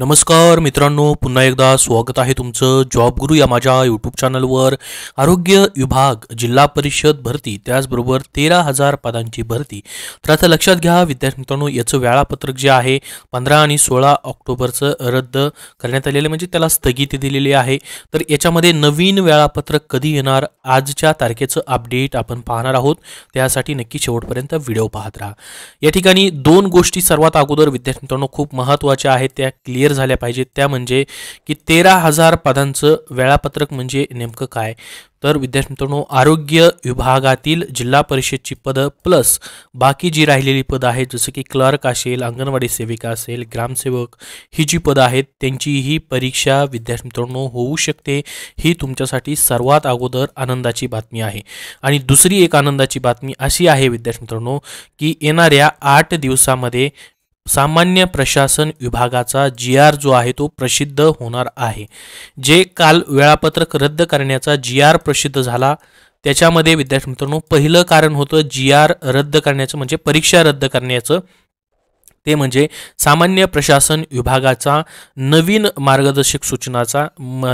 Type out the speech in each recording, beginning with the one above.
नमस्कार मित्रांनो पुन्हा एकदा स्वागत आहे तुमचं जॉब गुरु या माझ्या यूट्यूब चॅनलवर आरोग्य विभाग जिल्हा परिषद भरती त्याचबरोबर तेरा हजार पदांची भरती तर आता लक्षात घ्या विद्यार्थी मित्रांनो याचं वेळापत्रक जे आहे पंधरा आणि सोळा ऑक्टोबरचं रद्द करण्यात आलेलं म्हणजे त्याला स्थगिती दिलेली आहे तर याच्यामध्ये नवीन वेळापत्रक कधी येणार आजच्या तारखेचं अपडेट आपण पाहणार आहोत त्यासाठी नक्की शेवटपर्यंत व्हिडिओ पाहत राहा या ठिकाणी दोन गोष्टी सर्वात अगोदर विद्यार्थी मित्रांनो खूप महत्त्वाच्या आहेत त्या क्लिअर क्लिअर झाल्या पाहिजेत त्या म्हणजे की तेरा हजार पदांचं वेळापत्रक म्हणजे नेमकं काय तर विद्यार्थी मित्रांनो आरोग्य विभागातील जिल्हा परिषदची पदं प्लस बाकी जी राहिलेली पदं आहेत जसं की क्लर्क असेल अंगणवाडी सेविका असेल ग्रामसेवक ही जी पदं आहेत त्यांची ही परीक्षा विद्यार्थी मित्रांनो होऊ शकते ही तुमच्यासाठी सर्वात अगोदर आनंदाची बातमी आहे आणि दुसरी एक आनंदाची बातमी अशी आहे विद्यार्थी मित्रांनो की येणाऱ्या आठ दिवसामध्ये सामान्य प्रशासन विभागाचा जी आर जो आहे तो प्रसिद्ध होणार आहे जे काल वेळापत्रक रद्द करण्याचा जी आर प्रसिद्ध झाला त्याच्यामध्ये विद्यार्थी मित्रांनो पहिलं कारण होतं जी आर रद्द करण्याचं म्हणजे परीक्षा रद्द करण्याचं ते म्हणजे सामान्य प्रशासन विभागाचा नवीन मार्गदर्शक सूचनाचा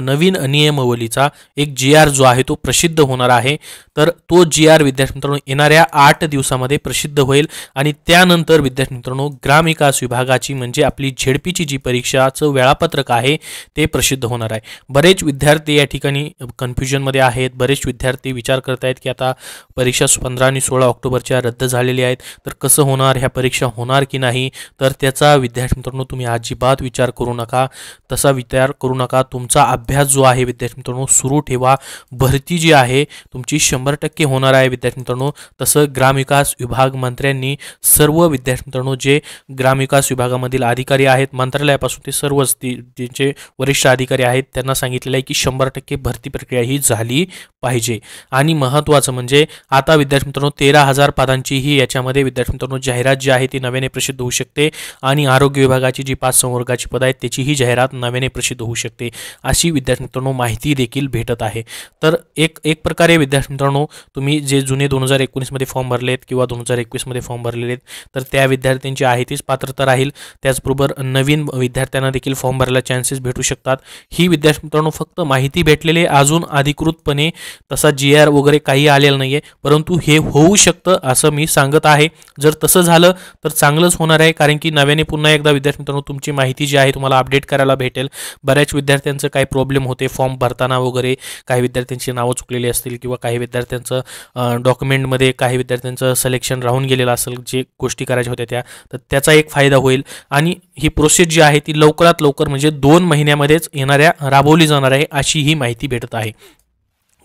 नवीन नियमावलीचा एक जी आर जो आहे तो प्रसिद्ध होणार आहे तर तो जी आर विद्यार्थी मित्रांनो येणाऱ्या आठ दिवसामध्ये प्रसिद्ध होईल आणि त्यानंतर विद्यार्थी मित्रांनो ग्रामविकास विभागाची म्हणजे आपली झेडपीची जी परीक्षाचं वेळापत्रक आहे ते प्रसिद्ध होणार आहे बरेच विद्यार्थी या ठिकाणी कन्फ्युजनमध्ये आहेत बरेच विद्यार्थी विचार करत आहेत की आता परीक्षा पंधरा आणि सोळा ऑक्टोबरच्या रद्द झालेल्या आहेत तर कसं होणार ह्या परीक्षा होणार की नाही तर त्याचा विद्यार्थी मित्रांनो तुम्ही अजिबात विचार करू नका तसा विचार करू नका तुमचा अभ्यास जो आहे विद्यार्थी मित्रांनो सुरू ठेवा भरती जी आहे तुमची शंभर टक्के होणार आहे विद्यार्थी मित्रांनो तसं ग्रामविकास विभाग मंत्र्यांनी सर्व विद्यार्थी मित्रांनो जे ग्रामविकास विभागामधील अधिकारी आहेत मंत्रालयापासून ते सर्वच ज्यांचे वरिष्ठ अधिकारी आहेत त्यांना सांगितलेलं आहे की शंभर टक्के भरती प्रक्रिया ही झाली पाहिजे आणि महत्त्वाचं म्हणजे आता विद्यार्थी मित्रांनो तेरा हजार पदांची ही याच्यामध्ये विद्यार्थी मित्रांनो जाहिरात जी आहे ती नव्याने प्रसिद्ध होऊ शकते शकते आणि आरोग्य विभागाची जी पाच संवर्गाची पदं आहेत त्याचीही जाहिरात नव्याने प्रसिद्ध होऊ शकते अशी विद्यार्थी मित्रांनो माहिती देखील भेटत आहे तर एक एक प्रकारे विद्यार्थी मित्रांनो तुम्ही जे जुने दोन हजार एकोणीसमध्ये फॉर्म भरलेत किंवा दोन हजार एकवीसमध्ये फॉर्म भरलेले आहेत तर त्या विद्यार्थ्यांची आहे तीच पात्रता राहील त्याचबरोबर नवीन विद्यार्थ्यांना देखील फॉर्म भरायला चान्सेस भेटू शकतात ही विद्यार्थी मित्रांनो फक्त माहिती भेटलेले अजून अधिकृतपणे तसा जी आर वगैरे काही आलेला नाही आहे परंतु हे होऊ शकतं असं मी सांगत आहे जर तसं झालं तर चांगलंच होणार आहे कारण की नव्याने पुन्हा एकदा विद्यार्थी मित्रांनो तुमची माहिती जी आहे तुम्हाला अपडेट करायला भेटेल बऱ्याच विद्यार्थ्यांचं काही प्रॉब्लेम होते फॉर्म भरताना वगैरे काही विद्यार्थ्यांची नावं चुकलेली असतील किंवा काही विद्यार्थ्यांचं डॉक्युमेंटमध्ये काही विद्यार्थ्यांचं सिलेक्शन राहून गेलेलं असेल जे गोष्टी करायच्या होत्या त्या तर त्याचा एक फायदा होईल आणि ही प्रोसेस जी आहे ती लवकरात लवकर म्हणजे दोन महिन्यामध्येच येणाऱ्या राबवली जाणार आहे अशी ही माहिती भेटत आहे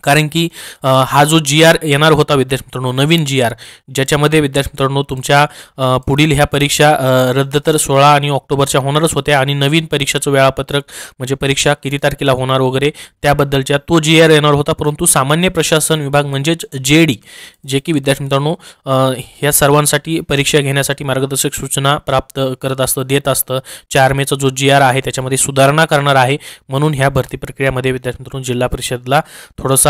कारण की हा जो जी आर येणार होता विद्यार्थी मित्रांनो नवीन जी आर ज्याच्यामध्ये विद्यार्थी मित्रांनो तुमच्या पुढील ह्या परीक्षा रद्द तर सोळा आणि ऑक्टोबरच्या होणारच होत्या आणि नवीन परीक्षाचं वेळापत्रक म्हणजे परीक्षा किती तारखेला होणार वगैरे त्याबद्दलच्या तो जी आर येणार होता परंतु सामान्य प्रशासन विभाग म्हणजेच जे डी जे की विद्यार्थी मित्रांनो ह्या सर्वांसाठी परीक्षा घेण्यासाठी मार्गदर्शक सूचना प्राप्त करत असतं देत असतं चार मेचा जो जी आर आहे त्याच्यामध्ये सुधारणा करणार आहे म्हणून ह्या भरती प्रक्रियामध्ये विद्यार्थी मित्रांनो जिल्हा परिषदला थोडंसं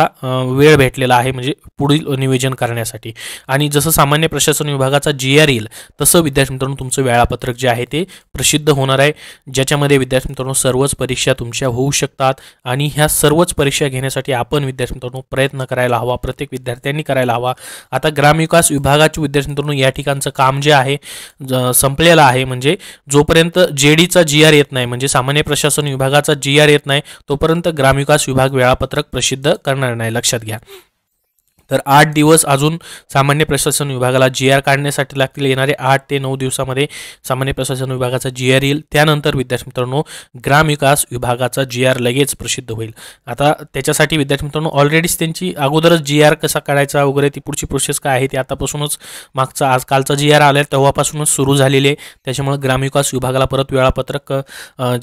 वेळ भेटलेला आहे म्हणजे पुढील नियोजन करण्यासाठी आणि जसं सामान्य प्रशासन विभागाचा जी आर येईल तसं विद्यार्थी मित्रांनो तुमचं वेळापत्रक जे आहे ते प्रसिद्ध होणार आहे ज्याच्यामध्ये विद्यार्थी मित्रांनो सर्वच परीक्षा तुमच्या होऊ शकतात आणि ह्या सर्वच परीक्षा घेण्यासाठी आपण विद्यार्थी मित्रांनो प्रयत्न करायला हवा प्रत्येक विद्यार्थ्यांनी करायला हवा आता ग्रामविकास विभागाचे विद्यार्थी मित्रांनो या ठिकाणचं काम जे आहे संपलेलं आहे म्हणजे जोपर्यंत जे डीचा जी आर येत नाही म्हणजे सामान्य प्रशासन विभागाचा जी आर e येत नाही तोपर्यंत ग्रामविकास विभाग वेळापत्रक प्रसिद्ध करणार होणार नाही लक्षात घ्या तर आठ दिवस अजून सामान्य प्रशासन विभागाला जी आर काढण्यासाठी लागतील येणारे आठ ते नऊ दिवसामध्ये सामान्य प्रशासन विभागाचा जी आर येईल त्यानंतर विद्यार्थी मित्रांनो ग्रामविकास विभागाचा जी आर लगेच प्रसिद्ध होईल आता त्याच्यासाठी विद्यार्थी मित्रांनो ऑलरेडीच त्यांची अगोदरच जी आर कसा काढायचा वगैरे ती पुढची प्रोसेस काय आहे ती आतापासूनच मागचा आज कालचा जी आर आला आहे तेव्हापासूनच सुरू झालेली आहे त्याच्यामुळे ग्रामविकास विभागाला परत वेळापत्रक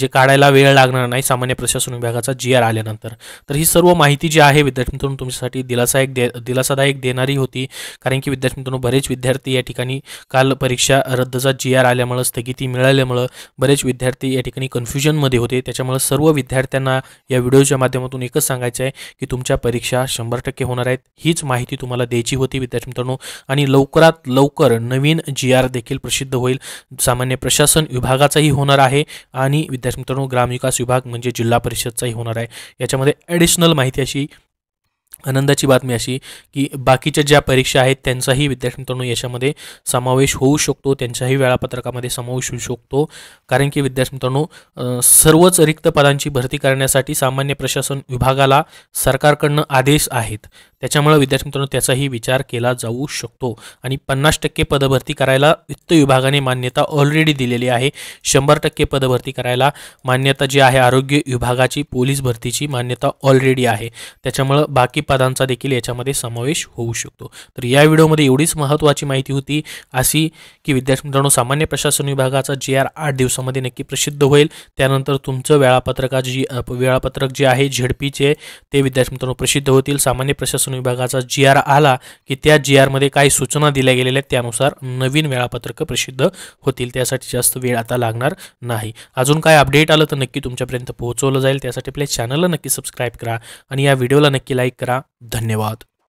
जे काढायला वेळ लागणार नाही सामान्य प्रशासन विभागाचा जी आर आल्यानंतर तर ही सर्व माहिती जी आहे विद्यार्थी मित्रांनो तुमच्यासाठी दिलासा एक दे दिलासादायक एक देणारी होती कारण की विद्यार्थी मित्रांनो बरेच विद्यार्थी या ठिकाणी काल परीक्षा रद्दचा जी आर आल्यामुळं स्थगिती मिळाल्यामुळं बरेच विद्यार्थी या ठिकाणी कन्फ्युजनमध्ये होते त्याच्यामुळे सर्व विद्यार्थ्यांना या व्हिडिओच्या माध्यमातून एकच सांगायचं आहे की तुमच्या परीक्षा शंभर टक्के होणार आहेत हीच माहिती तुम्हाला द्यायची होती विद्यार्थी मित्रांनो आणि लवकरात लवकर नवीन जी आर देखील प्रसिद्ध होईल सामान्य प्रशासन विभागाचाही होणार आहे आणि विद्यार्थी मित्रांनो ग्रामविकास विभाग म्हणजे जिल्हा परिषदचाही होणार आहे याच्यामध्ये ॲडिशनल माहिती अशी आनंदाची बातमी अशी की बाकीच्या ज्या परीक्षा आहेत त्यांचाही विद्यार्थी मित्रांनो याच्यामध्ये समावेश होऊ शकतो त्यांच्याही वेळापत्रकामध्ये समावेश होऊ शकतो कारण की विद्यार्थी मित्रांनो सर्वच रिक्त पदांची भरती करण्यासाठी सामान्य प्रशासन विभागाला सरकारकडनं आदेश आहेत त्याच्यामुळे विद्यार्थी मित्रांनो त्याचाही विचार केला जाऊ शकतो आणि पन्नास टक्के पदभरती करायला वित्त विभागाने मान्यता ऑलरेडी दिलेली आहे शंभर टक्के पदभरती करायला मान्यता जी आहे आरोग्य विभागाची पोलीस भरतीची मान्यता ऑलरेडी आहे त्याच्यामुळं बाकी उत्पादनांचा देखील याच्यामध्ये समावेश होऊ शकतो तर या व्हिडिओमध्ये एवढीच महत्त्वाची माहिती होती अशी की विद्यार्थी मित्रांनो सामान्य प्रशासन विभागाचा जे आर आठ दिवसामध्ये नक्की प्रसिद्ध होईल त्यानंतर तुमचं वेळापत्रक जी वेळापत्रक जे आहे झेडपीचे ते विद्यार्थी मित्रांनो प्रसिद्ध होतील सामान्य प्रशासन विभागाचा जी आर आला की त्या जी आरमध्ये काय सूचना दिल्या गेलेल्या आहेत त्यानुसार नवीन वेळापत्रक प्रसिद्ध होतील त्यासाठी जास्त वेळ आता लागणार नाही अजून काय अपडेट आलं तर नक्की तुमच्यापर्यंत पोहोचवलं जाईल त्यासाठी आपल्या चॅनलला नक्की सबस्क्राईब करा आणि या व्हिडिओला नक्की लाईक करा धन्यवाद